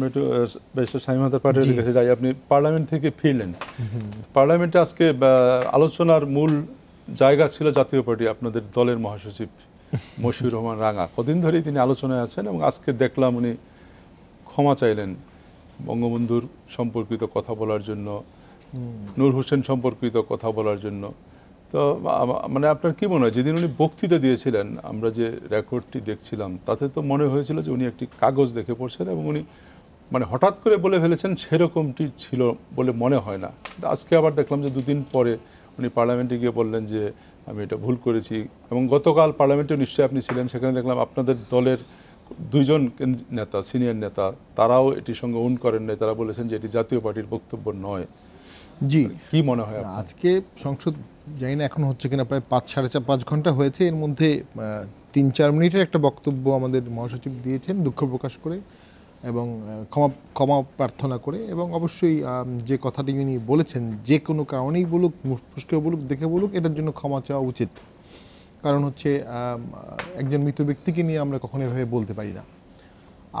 যাই আপনি পার্লামেন্ট থেকে ফিরলেন পার্লামেন্টে আজকে আলোচনার মূল জায়গা ছিল জাতীয় পার্টি আপনাদের দলের মহাসচিব মশিউর রহমান রাঙা কদিন ধরেই তিনি আলোচনায় আছেন এবং আজকে দেখলাম উনি ক্ষমা চাইলেন বঙ্গবন্ধুর সম্পর্কিত কথা বলার জন্য নূর হোসেন সম্পর্কিত কথা বলার জন্য তো মানে আপনার কি মনে হয় যেদিন উনি বক্তৃতা দিয়েছিলেন আমরা যে রেকর্ডটি দেখছিলাম তাতে তো মনে হয়েছিল যে উনি একটি কাগজ দেখে পড়ছেন এবং উনি মানে হঠাৎ করে বলে ফেলেছেন সেরকমটি ছিল বলে মনে হয় না আজকে আবার দেখলাম যে দুদিন পরে উনি পার্লামেন্টে গিয়ে বললেন যে আমি এটা ভুল করেছি এবং গতকাল পার্লামেন্টে নিশ্চয়ই আপনি ছিলেন সেখানে দেখলাম আপনাদের দলের দুইজন নেতা সিনিয়র নেতা তারাও এটি সঙ্গে উন করেন নাই তারা বলেছেন যে এটি জাতীয় পার্টির বক্তব্য নয় জি কি মনে হয় আজকে সংসদ জানি না এখন হচ্ছে কিনা প্রায় পাঁচ সাড়ে চার পাঁচ ঘন্টা হয়েছে এর মধ্যে তিন চার মিনিটের একটা বক্তব্য আমাদের মহাসচিব দিয়েছেন দুঃখ প্রকাশ করে এবং ক্ষমা ক্ষমা প্রার্থনা করে এবং অবশ্যই যে কথাটি উনি বলেছেন যে কোনো কারণেই বলুক ফুসকে বলুক দেখে বলুক এটার জন্য ক্ষমা চাওয়া উচিত কারণ হচ্ছে একজন মৃত ব্যক্তিকে নিয়ে আমরা কখনো এভাবে বলতে পারি না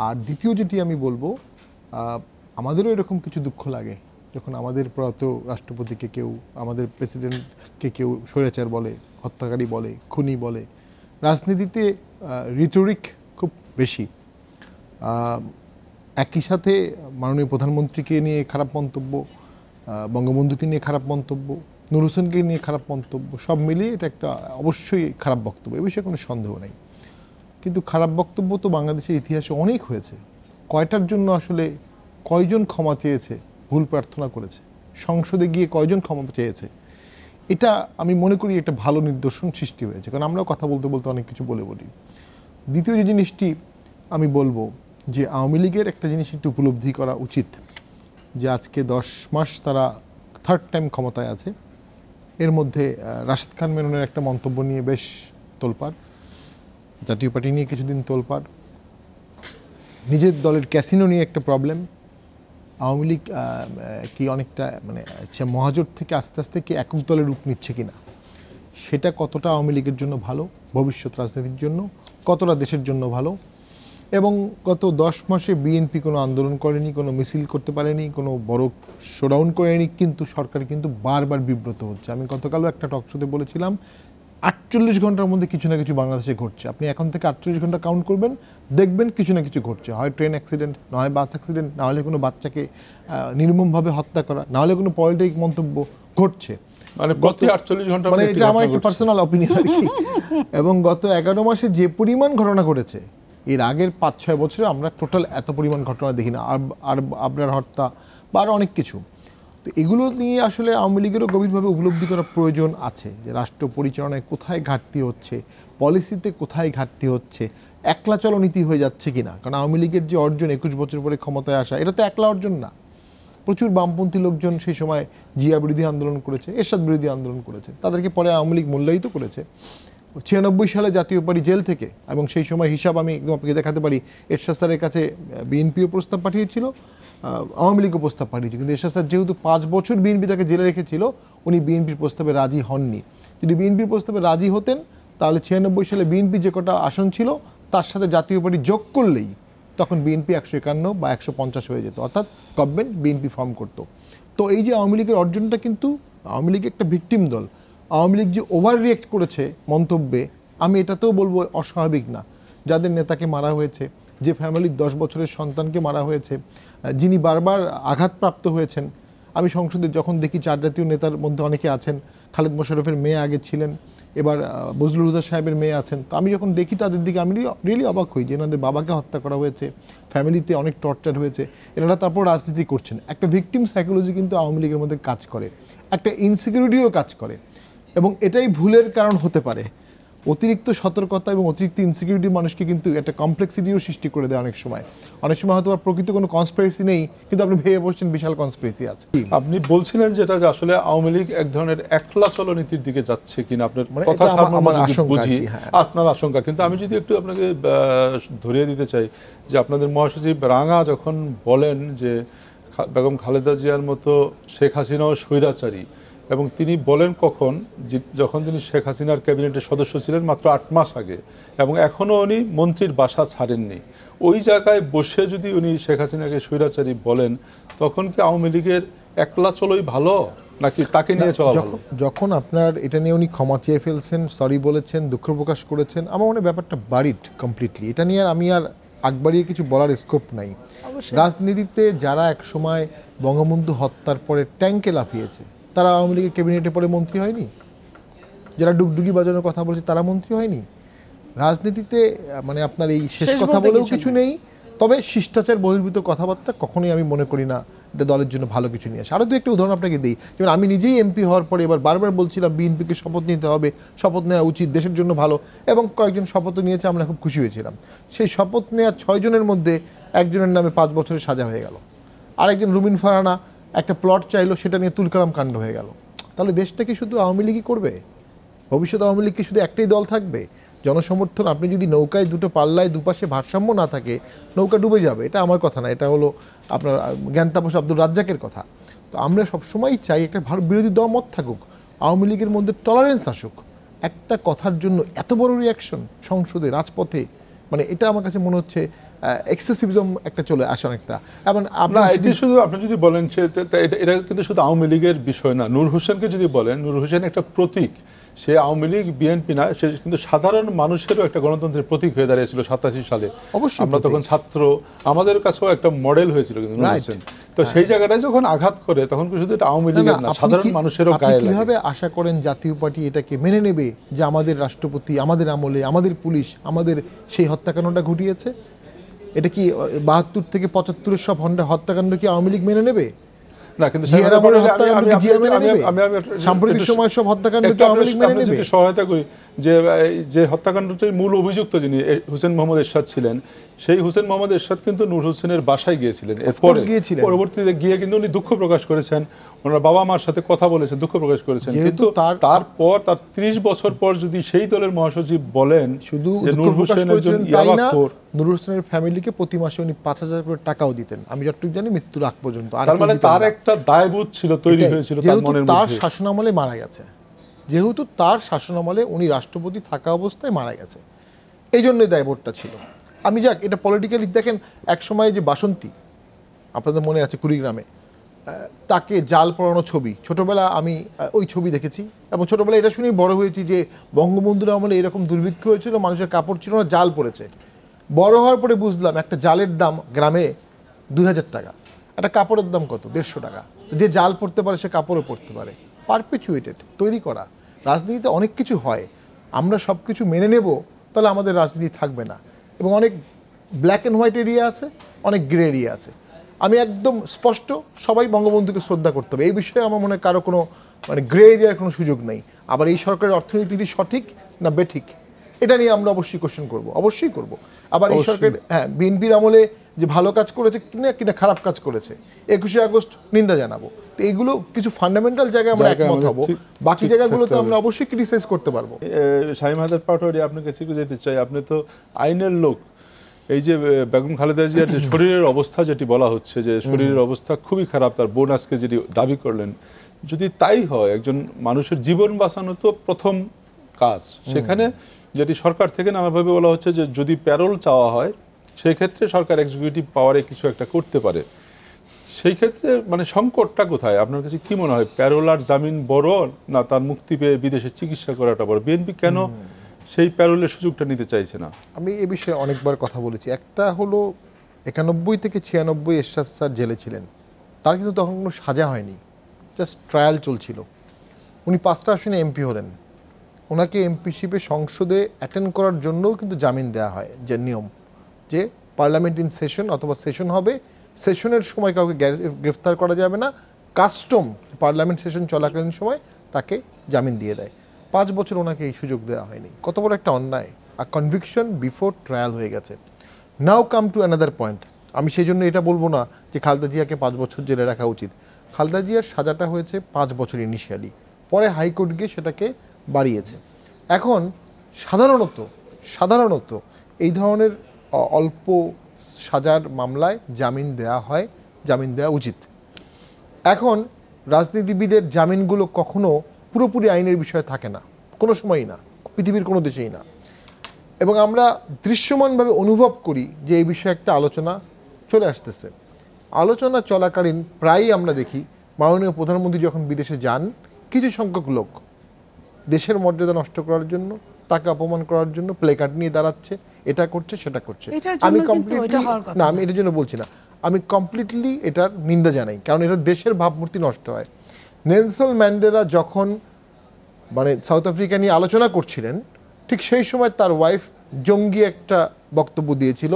আর দ্বিতীয় যেটি আমি বলবো আমাদেরও এরকম কিছু দুঃখ লাগে যখন আমাদের প্রয়াত রাষ্ট্রপতিকে কেউ আমাদের প্রেসিডেন্টকে কেউ স্বৈরাচার বলে হত্যাকারী বলে খুনি বলে রাজনীতিতে রিটোরিক খুব বেশি একই সাথে মাননীয় প্রধানমন্ত্রীকে নিয়ে খারাপ মন্তব্য বঙ্গবন্ধুকে নিয়ে খারাপ মন্তব্য নুর হোসেনকে নিয়ে খারাপ মন্তব্য সব মিলিয়ে এটা একটা অবশ্যই খারাপ বক্তব্য এ বিষয়ে কোনো সন্দেহ নেই কিন্তু খারাপ বক্তব্য তো বাংলাদেশের ইতিহাসে অনেক হয়েছে কয়টার জন্য আসলে কয়জন ক্ষমা চেয়েছে ভুল প্রার্থনা করেছে সংসদে গিয়ে কয়জন ক্ষমা চেয়েছে এটা আমি মনে করি একটা ভালো নিদর্শন সৃষ্টি হয়েছে কারণ আমরাও কথা বলতে বলতে অনেক কিছু বলে বলি দ্বিতীয় যে জিনিসটি আমি বলবো যে আওয়ামী লীগের একটা জিনিস একটু উপলব্ধি করা উচিত যে আজকে দশ মাস তারা থার্ড টাইম ক্ষমতায় আছে এর মধ্যে রাশেদ খান মেননের একটা মন্তব্য নিয়ে বেশ তোলপাড় জাতীয় পার্টি নিয়ে কিছুদিন তোলপাড় নিজের দলের ক্যাসিনো নিয়ে একটা প্রবলেম আওয়ামী লীগ কি অনেকটা মানে সে মহাজোট থেকে আস্তে আস্তে কি একক দলের রূপ নিচ্ছে কিনা সেটা কতটা আওয়ামী লীগের জন্য ভালো ভবিষ্যৎ রাজনীতির জন্য কতটা দেশের জন্য ভালো এবং গত দশ মাসে বিএনপি কোনো আন্দোলন করেনি কোনো মিছিল করতে পারেনি কোনো বড় শোডাউন করেনি কিন্তু সরকার কিন্তু বারবার বিব্রত হচ্ছে আমি গতকালও একটা টক শোতে বলেছিলাম আটচল্লিশ ঘন্টার মধ্যে কিছু না কিছু বাংলাদেশে ঘটছে আপনি এখন থেকে আটচল্লিশ ঘন্টা কাউন্ট করবেন দেখবেন কিছু না কিছু ঘটছে হয় ট্রেন অ্যাক্সিডেন্ট না হয় বাস অ্যাক্সিডেন্ট না হলে কোনো বাচ্চাকে নির্মমভাবে হত্যা করা না হলে কোনো পলিটিক মন্তব্য ঘটছে মানে প্রতি আটচল্লিশ ঘন্টা মানে এটা আমার একটা পার্সোনাল অপিনিয়ন আর কি এবং গত এগারো মাসে যে পরিমাণ ঘটনা ঘটেছে এর আগের পাঁচ ছয় বছরে আমরা টোটাল এত পরিমাণ ঘটনা দেখি না আর আর আপনার হত্যা বা আরও অনেক কিছু তো এগুলো নিয়ে আসলে আওয়ামী লীগেরও গভীরভাবে উপলব্ধি করার প্রয়োজন আছে যে রাষ্ট্র পরিচালনায় কোথায় ঘাটতি হচ্ছে পলিসিতে কোথায় ঘাটতি হচ্ছে একলা চলনীতি হয়ে যাচ্ছে কিনা কারণ আওয়ামী লীগের যে অর্জন একুশ বছর পরে ক্ষমতায় আসা এটা তো একলা অর্জন না প্রচুর বামপন্থী লোকজন সেই সময় জিয়া বিরোধী আন্দোলন করেছে এরশাদ বিরোধী আন্দোলন করেছে তাদেরকে পরে আওয়ামী লীগ মূল্যায়িত করেছে ছিয়ানব্বই সালে জাতীয় পার্টি জেল থেকে এবং সেই সময় হিসাব আমি একদম আপনাকে দেখাতে পারি এরশাদ স্যারের কাছে বিএনপিও প্রস্তাব পাঠিয়েছিল আওয়ামী লীগও প্রস্তাব পাঠিয়েছিল কিন্তু এরশাদ স্যার যেহেতু পাঁচ বছর বিএনপি তাকে জেলে রেখেছিল উনি বিএনপির প্রস্তাবে রাজি হননি যদি বিএনপির প্রস্তাবে রাজি হতেন তাহলে ছিয়ানব্বই সালে বিএনপি যে কটা আসন ছিল তার সাথে জাতীয় পার্টি যোগ করলেই তখন বিএনপি একশো একান্ন বা একশো পঞ্চাশ হয়ে যেত অর্থাৎ গভর্নমেন্ট বিএনপি ফর্ম করত তো এই যে আওয়ামী লীগের অর্জনটা কিন্তু আওয়ামী লীগ একটা ভিকটিম দল আওয়ামী লীগ যে ওভার রিয়েক্ট করেছে মন্তব্যে আমি এটাতেও বলবো অস্বাভাবিক না যাদের নেতাকে মারা হয়েছে যে ফ্যামিলির দশ বছরের সন্তানকে মারা হয়েছে যিনি বারবার আঘাতপ্রাপ্ত হয়েছেন আমি সংসদে যখন দেখি চার জাতীয় নেতার মধ্যে অনেকে আছেন খালেদ মোশারফের মেয়ে আগে ছিলেন এবার বজলুল হুদা সাহেবের মেয়ে আছেন তো আমি যখন দেখি তাদের দিকে আমি রিয়েলি অবাক হই যে এনাদের বাবাকে হত্যা করা হয়েছে ফ্যামিলিতে অনেক টর্চার হয়েছে এনারা তারপর রাজনীতি করছেন একটা ভিকটিম সাইকোলজি কিন্তু আওয়ামী লীগের মধ্যে কাজ করে একটা ইনসিকিউরিটিও কাজ করে এবং এটাই ভুলের কারণ হতে পারে অতিরিক্ত সতর্কতা এবং অতিরিক্ত ইনসিকিউরিটি মানুষকে কিন্তু একটা কমপ্লেক্সিটিও সৃষ্টি করে দেয় অনেক সময় অনেক সময় হয়তো প্রকৃত কোনো কনসপিরেসি নেই কিন্তু আপনি ভেবে বসছেন বিশাল কনসপিরেসি আছে আপনি বলছিলেন যেটা যে আসলে আওয়ামী লীগ এক ধরনের একলা চলনীতির দিকে যাচ্ছে কিনা আপনার মানে কথা বুঝি হ্যাঁ। আপনার আশঙ্কা কিন্তু আমি যদি একটু আপনাকে ধরিয়ে দিতে চাই যে আপনাদের মহাসচিব রাঙা যখন বলেন যে বেগম খালেদা জিয়ার মতো শেখ হাসিনাও স্বৈরাচারী এবং তিনি বলেন কখন যখন তিনি শেখ হাসিনার ক্যাবিনেটের সদস্য ছিলেন মাত্র আট মাস আগে এবং এখনও উনি মন্ত্রীর বাসা ছাড়েননি ওই জায়গায় বসে যদি উনি শেখ হাসিনাকে স্বৈরাচারী বলেন তখন কি আওয়ামী লীগের একলা চলোই ভালো নাকি তাকে নিয়ে চলা ভালো যখন আপনার এটা নিয়ে উনি ক্ষমা চেয়ে ফেলছেন সরি বলেছেন দুঃখ প্রকাশ করেছেন আমার মনে ব্যাপারটা বাড়িড কমপ্লিটলি এটা নিয়ে আর আমি আর আগবাড়িয়ে কিছু বলার স্কোপ নাই রাজনীতিতে যারা একসময় বঙ্গবন্ধু হত্যার পরে ট্যাঙ্কে লাফিয়েছে তারা আওয়ামী লীগের ক্যাবিনেটে পরে মন্ত্রী হয়নি যারা ডুগডুগি বাজানোর কথা বলছে তারা মন্ত্রী হয়নি রাজনীতিতে মানে আপনার এই শেষ কথা বলেও কিছু নেই তবে শিষ্টাচার বহির্ভূত কথাবার্তা কখনোই আমি মনে করি না এটা দলের জন্য ভালো কিছু নিয়ে আসে আরও দু একটা উদাহরণ আপনাকে দিই যেমন আমি নিজেই এমপি হওয়ার পরে এবার বারবার বলছিলাম বিএনপিকে শপথ নিতে হবে শপথ নেওয়া উচিত দেশের জন্য ভালো এবং কয়েকজন শপথ নিয়েছে আমরা খুব খুশি হয়েছিলাম সেই শপথ নেওয়া ছয়জনের মধ্যে একজনের নামে পাঁচ বছরের সাজা হয়ে গেল আরেকজন রুমিন ফারানা একটা প্লট চাইলো সেটা নিয়ে তুলকালাম কাণ্ড হয়ে গেল তাহলে দেশটা কি শুধু আওয়ামী লীগই করবে ভবিষ্যৎ আওয়ামী লীগ কি শুধু একটাই দল থাকবে জনসমর্থন আপনি যদি নৌকায় দুটো পাল্লায় দুপাশে ভারসাম্য না থাকে নৌকা ডুবে যাবে এটা আমার কথা না এটা হলো আপনার জ্ঞানতাপস আব্দুল রাজ্জাকের কথা তো আমরা সবসময় চাই একটা ভারত বিরোধী দল মত থাকুক আওয়ামী লীগের মধ্যে টলারেন্স আসুক একটা কথার জন্য এত বড় রিয়াকশন সংসদে রাজপথে মানে এটা আমার কাছে মনে হচ্ছে এক্সেসিভিজম একটা চলে আসে অনেকটা এবং আপনার এটি শুধু আপনি যদি বলেন এটা কিন্তু শুধু আওয়ামী লীগের বিষয় না নূর হোসেনকে যদি বলেন নূর হোসেন একটা প্রতীক সে আওয়ামী লীগ বিএনপি না সে কিন্তু সাধারণ মানুষেরও একটা গণতন্ত্রের প্রতীক হয়ে দাঁড়িয়েছিল সাতাশি সালে অবশ্যই আমরা তখন ছাত্র আমাদের কাছেও একটা মডেল হয়েছিল কিন্তু তো হ্যাঁ। সেই জায়গাটায় যখন আঘাত করে তখন কি শুধু এটা আওয়ামী লীগের না সাধারণ মানুষেরও গায়ে লাগে কিভাবে আশা করেন জাতীয় পার্টি এটাকে মেনে নেবে যে আমাদের রাষ্ট্রপতি আমাদের আমলে আমাদের পুলিশ আমাদের সেই হত্যাকাণ্ডটা ঘটিয়েছে এটা কি বাহাত্তর থেকে পঁচাত্তরের সব হন্ডা হত্যাকাণ্ড কি আওয়ামী লীগ মেনে নেবে সাম্প্রতিক সময় সব সহায়তা করি যে মূল অভিযুক্ত যিনি মোহাম্মদ এরশাদ ছিলেন সেই হুসেন মোহাম্মদ এরশাদ কিন্তু বাসায় গিয়েছিলেন পরবর্তীতে গিয়ে কিন্তু উনি দুঃখ প্রকাশ করেছেন ওনার বাবা মার সাথে কথা বলেছে দুঃখ প্রকাশ করেছেন কিন্তু তারপর তার ত্রিশ বছর পর যদি সেই দলের মহাসচিব বলেন শুধু নূর হোসেন একজন নূর হোসেনের ফ্যামিলিকে প্রতি মাসে উনি পাঁচ হাজার করে টাকাও দিতেন আমি যতটুকু জানি মৃত্যুর আগ পর্যন্ত তার মানে তার একটা দায়বোধ ছিল তৈরি হয়েছিল তার মনের তার শাসনামলে মারা গেছে যেহেতু তার শাসনামলে উনি রাষ্ট্রপতি থাকা অবস্থায় মারা গেছে এই জন্যই দায়বোধটা ছিল আমি যাক এটা পলিটিক্যালি দেখেন এক সময় যে বাসন্তী আপনাদের মনে আছে কুড়িগ্রামে তাকে জাল পড়ানো ছবি ছোটবেলা আমি ওই ছবি দেখেছি এবং ছোটবেলা এটা শুনেই বড় হয়েছি যে বঙ্গবন্ধুর আমলে এরকম দুর্ভিক্ষ হয়েছিল মানুষের কাপড় ছিল না জাল পড়েছে বড় হওয়ার পরে বুঝলাম একটা জালের দাম গ্রামে দুই হাজার টাকা একটা কাপড়ের দাম কত দেড়শো টাকা যে জাল পড়তে পারে সে কাপড়ও পড়তে পারে পারপেচুয়েটেড তৈরি করা রাজনীতিতে অনেক কিছু হয় আমরা সব কিছু মেনে নেব তাহলে আমাদের রাজনীতি থাকবে না এবং অনেক ব্ল্যাক অ্যান্ড হোয়াইট এরিয়া আছে অনেক গ্রে এরিয়া আছে আমি একদম স্পষ্ট সবাই বঙ্গবন্ধুকে শ্রদ্ধা করতে হবে এই বিষয়ে আমার মনে হয় কারো কোনো মানে গ্রে এরিয়ার কোনো সুযোগ নেই আবার এই সরকারের অর্থনীতিটি সঠিক না বেঠিক এটা নিয়ে আমরা অবশ্যই কোশ্চেন করব অবশ্যই করব আবার এই সরকার হ্যাঁ বিএনপির আমলে যে ভালো কাজ করেছে কিনা কিনা খারাপ কাজ করেছে একুশে আগস্ট নিন্দা জানাবো তো এইগুলো কিছু ফান্ডামেন্টাল জায়গায় আমরা একমত হব বাকি জায়গাগুলোতে আমরা অবশ্যই ক্রিটিসাইজ করতে পারবো শাহিম হাজার পাটোয়ারি আপনাকে শিখে যেতে চাই আপনি তো আইনের লোক এই যে বেগম খালেদা জিয়ার যে শরীরের অবস্থা যেটি বলা হচ্ছে যে শরীরের অবস্থা খুবই খারাপ তার বোন আজকে যেটি দাবি করলেন যদি তাই হয় একজন মানুষের জীবন বাঁচানো তো প্রথম কাজ সেখানে যেটি সরকার থেকে নানাভাবে বলা হচ্ছে যে যদি প্যারোল চাওয়া হয় সেই ক্ষেত্রে সরকার এক্সিকিউটিভ পাওয়ারে কিছু একটা করতে পারে সেই ক্ষেত্রে মানে সংকটটা কোথায় আপনার কাছে কি মনে হয় প্যারোল আর জামিন বড় না তার মুক্তি পেয়ে বিদেশে চিকিৎসা করাটা বড় বিএনপি কেন সেই প্যারোলের সুযোগটা নিতে চাইছে না আমি এ বিষয়ে অনেকবার কথা বলেছি একটা হলো একানব্বই থেকে ছিয়ানব্বই এরশাদ স্যার জেলে ছিলেন তার কিন্তু তখন কোনো সাজা হয়নি জাস্ট ট্রায়াল চলছিল উনি পাঁচটা আসনে এমপি হলেন ওনাকে এমপিশিপে সংসদে অ্যাটেন্ড করার জন্যও কিন্তু জামিন দেওয়া হয় যে নিয়ম যে পার্লামেন্ট ইন সেশন অথবা সেশন হবে সেশনের সময় কাউকে গ্রেফতার করা যাবে না কাস্টম পার্লামেন্ট সেশন চলাকালীন সময় তাকে জামিন দিয়ে দেয় পাঁচ বছর ওনাকে এই সুযোগ দেওয়া হয়নি কত বড় একটা অন্যায় আর কনভিকশন বিফোর ট্রায়াল হয়ে গেছে now come to another point আমি সেই জন্য এটা বলবো না যে খালদা জিয়াকে পাঁচ বছর জেলে রাখা উচিত খালদা জিয়ার সাজাটা হয়েছে পাঁচ বছর ইনিশিয়ালি পরে হাইকোর্ট গিয়ে সেটাকে বাড়িয়েছে এখন সাধারণত সাধারণত এই ধরনের অল্প সাজার মামলায় জামিন দেয়া হয় জামিন দেওয়া উচিত এখন রাজনীতিবিদের জামিনগুলো কখনো পুরোপুরি আইনের বিষয় থাকে না কোনো সময়ই না পৃথিবীর কোনো দেশেই না এবং আমরা দৃশ্যমানভাবে অনুভব করি যে এই বিষয়ে একটা আলোচনা চলে আসতেছে আলোচনা চলাকালীন প্রায়ই আমরা দেখি মাননীয় প্রধানমন্ত্রী যখন বিদেশে যান কিছু সংখ্যক লোক দেশের মর্যাদা নষ্ট করার জন্য তাকে অপমান করার জন্য প্লেকার্ড নিয়ে দাঁড়াচ্ছে এটা করছে সেটা করছে আমি কমপ্লিটলি না আমি এটার জন্য বলছি না আমি কমপ্লিটলি এটার নিন্দা জানাই কারণ এটা দেশের ভাবমূর্তি নষ্ট হয় নেলসন ম্যান্ডেলা যখন মানে সাউথ আফ্রিকা নিয়ে আলোচনা করছিলেন ঠিক সেই সময় তার ওয়াইফ জঙ্গি একটা বক্তব্য দিয়েছিল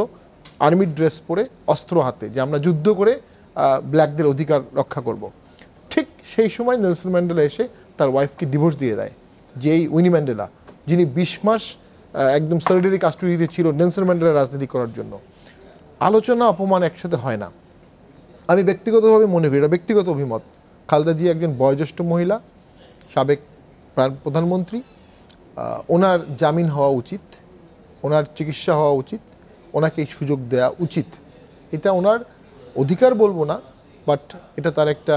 আর্মি ড্রেস পরে অস্ত্র হাতে যে আমরা যুদ্ধ করে ব্ল্যাকদের অধিকার রক্ষা করব। ঠিক সেই সময় নেলসন ম্যান্ডেলা এসে তার ওয়াইফকে ডিভোর্স দিয়ে দেয় যে এই উইনি ম্যান্ডেলা যিনি বিশ মাস একদম সলিডারি কাস্টডিতে ছিল নেলসন ম্যান্ডেলা রাজনীতি করার জন্য আলোচনা অপমান একসাথে হয় না আমি ব্যক্তিগতভাবে মনে করি এটা ব্যক্তিগত অভিমত খালদা জি একজন বয়োজ্যেষ্ঠ মহিলা সাবেক প্রধানমন্ত্রী ওনার জামিন হওয়া উচিত ওনার চিকিৎসা হওয়া উচিত ওনাকে এই সুযোগ দেওয়া উচিত এটা ওনার অধিকার বলবো না বাট এটা তার একটা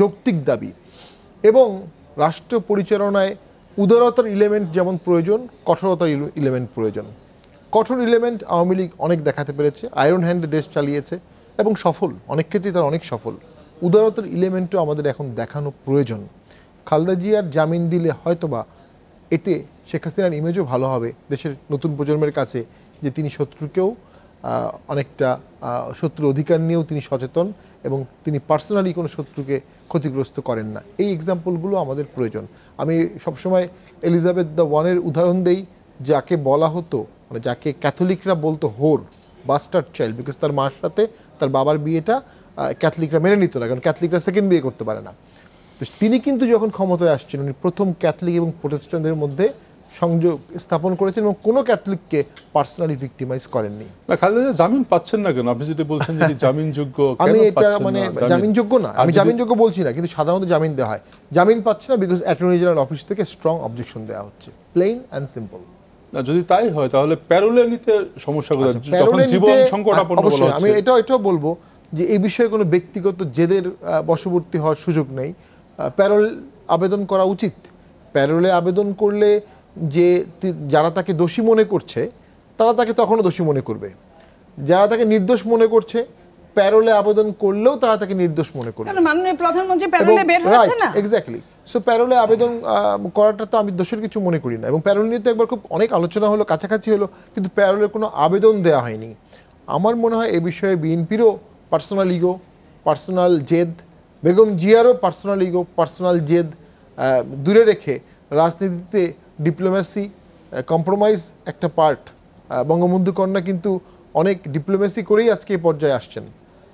যৌক্তিক দাবি এবং রাষ্ট্র পরিচালনায় উদারতার ইলেমেন্ট যেমন প্রয়োজন কঠোরতার ইলেমেন্ট প্রয়োজন কঠোর ইলেমেন্ট আওয়ামী লীগ অনেক দেখাতে পেরেছে আয়রন হ্যান্ডে দেশ চালিয়েছে এবং সফল অনেক ক্ষেত্রেই তার অনেক সফল উদারতার ইলেমেন্টও আমাদের এখন দেখানো প্রয়োজন খালদা জিয়ার জামিন দিলে হয়তোবা এতে শেখ হাসিনার ইমেজও ভালো হবে দেশের নতুন প্রজন্মের কাছে যে তিনি শত্রুকেও অনেকটা শত্রু অধিকার নিয়েও তিনি সচেতন এবং তিনি পার্সোনালি কোনো শত্রুকে ক্ষতিগ্রস্ত করেন না এই এক্সাম্পলগুলো আমাদের প্রয়োজন আমি সবসময় এলিজাবেথ দ্য ওয়ানের উদাহরণ দেই যাকে বলা হতো মানে যাকে ক্যাথলিকরা বলতো হোর বাস্টার্ড চাইল্ড বিকজ তার মার সাথে তার বাবার বিয়েটা ক্যাথলিকরা মেনে নিত না কারণ ক্যাথলিকরা সেকেন্ড বিয়ে করতে পারে না তো তিনি কিন্তু যখন ক্ষমতায় আসছেন উনি প্রথম ক্যাথলিক এবং প্রোটেস্ট্যান্টদের মধ্যে সংযোগ স্থাপন করেছেন এবং কোনো ক্যাথলিককে পার্সোনালি ভিক্টিমাইজ করেননি না খালেদা জামিন পাচ্ছেন না কেন আপনি যেটা বলছেন যে জামিনযোগ্য আমি এটা মানে জামিনযোগ্য না আমি জামিনযোগ্য বলছি না কিন্তু সাধারণত জামিন দেওয়া হয় জামিন পাচ্ছে না বিকজ অ্যাটর্নি জেনারেল অফিস থেকে স্ট্রং অবজেকশন দেওয়া হচ্ছে প্লেন অ্যান্ড সিম্পল না যদি তাই হয় তাহলে প্যারোলে নিতে সমস্যাগুলো আচ্ছা, যখন জীবন সংকটাপন্ন হচ্ছে আমি এটা এটাও বলবো যে এই বিষয়ে কোনো ব্যক্তিগত জেদের বশবর্তী হওয়ার সুযোগ নেই প্যারোল আবেদন করা উচিত প্যারোলে আবেদন করলে যে যারা তাকে দোষী মনে করছে তারা তাকে তখনও দোষী মনে করবে যারা তাকে নির্দোষ মনে করছে প্যারোলে আবেদন করলেও তারা তাকে নির্দোষ মনে করবে মাননীয় প্রধানমন্ত্রী প্যারোলে বের হয়েছে না এক্স্যাক্টলি সো প্যারোলে আবেদন করাটা তো আমি দোষের কিছু মনে করি না এবং প্যারোল নিয়ে তো একবার খুব অনেক আলোচনা হলো কাছাকাছি হলো কিন্তু প্যারোলের কোনো আবেদন দেওয়া হয়নি আমার মনে হয় এ বিষয়ে বিএনপিরও পার্সোনাল ইগো পার্সোনাল জেদ বেগম জিয়ারও পার্সোনাল ইগো পার্সোনাল জেদ দূরে রেখে রাজনীতিতে ডিপ্লোম্যাসি কম্প্রোমাইজ একটা পার্ট বঙ্গবন্ধু কন্যা কিন্তু অনেক ডিপ্লোম্যাসি করেই আজকে এই পর্যায়ে আসছেন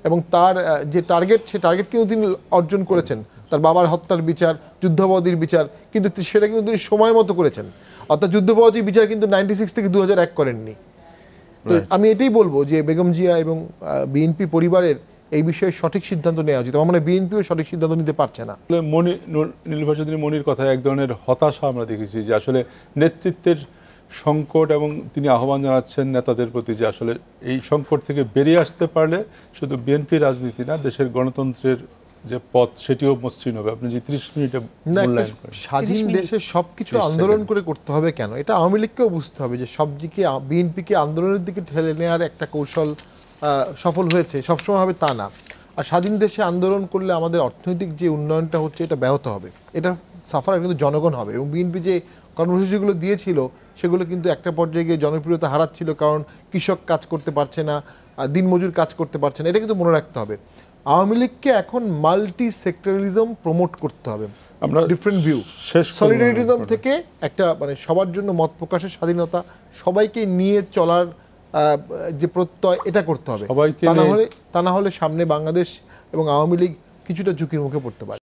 এবং তার যে টার্গেট সে টার্গেট কিন্তু তিনি অর্জন করেছেন তার বাবার হত্যার বিচার যুদ্ধবাদীর বিচার কিন্তু সেটা কিন্তু তিনি সময় মতো করেছেন অর্থাৎ যুদ্ধবাদী বিচার কিন্তু নাইনটি সিক্স থেকে দু এক করেননি তো আমি এটাই বলবো যে বেগম জিয়া এবং বিএনপি পরিবারের এই বিষয়ে সঠিক সিদ্ধান্ত নেওয়া উচিত আমার মনে বিএনপিও সঠিক সিদ্ধান্ত নিতে পারছে না মনি নীলভাষাদিনী মনির কথা এক ধরনের হতাশা আমরা দেখেছি যে আসলে নেতৃত্বের সংকট এবং তিনি আহ্বান জানাচ্ছেন নেতাদের প্রতি যে আসলে এই সংকট থেকে বেরিয়ে আসতে পারলে শুধু বিএনপি রাজনীতি না দেশের গণতন্ত্রের যে পথ সেটিও মসৃণ হবে আপনি যে ত্রিশ মিনিটে স্বাধীন দেশে সবকিছু আন্দোলন করে করতে হবে কেন এটা আওয়ামী লীগকেও বুঝতে হবে যে সব দিকে বিএনপিকে আন্দোলনের দিকে ঠেলে নেওয়ার একটা কৌশল সফল হয়েছে সবসময় হবে তা না আর স্বাধীন দেশে আন্দোলন করলে আমাদের অর্থনৈতিক যে উন্নয়নটা হচ্ছে এটা ব্যাহত হবে এটা সাফার কিন্তু জনগণ হবে এবং বিএনপি যে কর্মসূচিগুলো দিয়েছিল সেগুলো কিন্তু একটা পর্যায়ে গিয়ে জনপ্রিয়তা হারাচ্ছিল কারণ কৃষক কাজ করতে পারছে না দিনমজুর কাজ করতে পারছে না এটা কিন্তু মনে রাখতে হবে আওয়ামী লীগকে এখন মাল্টি সেক্টরালিজম প্রমোট করতে হবে আমরা ডিফারেন্ট ভিউ সলিডারিটিজম থেকে একটা মানে সবার জন্য মত প্রকাশের স্বাধীনতা সবাইকে নিয়ে চলার যে প্রত্যয় এটা করতে হবে তা না হলে তা না হলে সামনে বাংলাদেশ এবং আওয়ামী লীগ কিছুটা ঝুঁকির মুখে পড়তে পারে